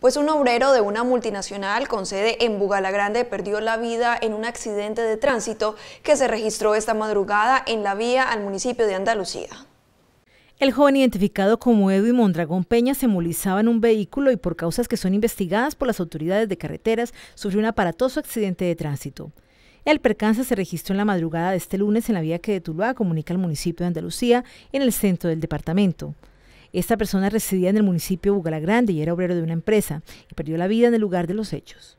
Pues un obrero de una multinacional con sede en Bugalagrande perdió la vida en un accidente de tránsito que se registró esta madrugada en la vía al municipio de Andalucía. El joven identificado como Edwin Mondragón Peña se movilizaba en un vehículo y por causas que son investigadas por las autoridades de carreteras sufrió un aparatoso accidente de tránsito. El percance se registró en la madrugada de este lunes en la vía que de Tuluá comunica al municipio de Andalucía en el centro del departamento. Esta persona residía en el municipio de Bucalagrande y era obrero de una empresa y perdió la vida en el lugar de los hechos.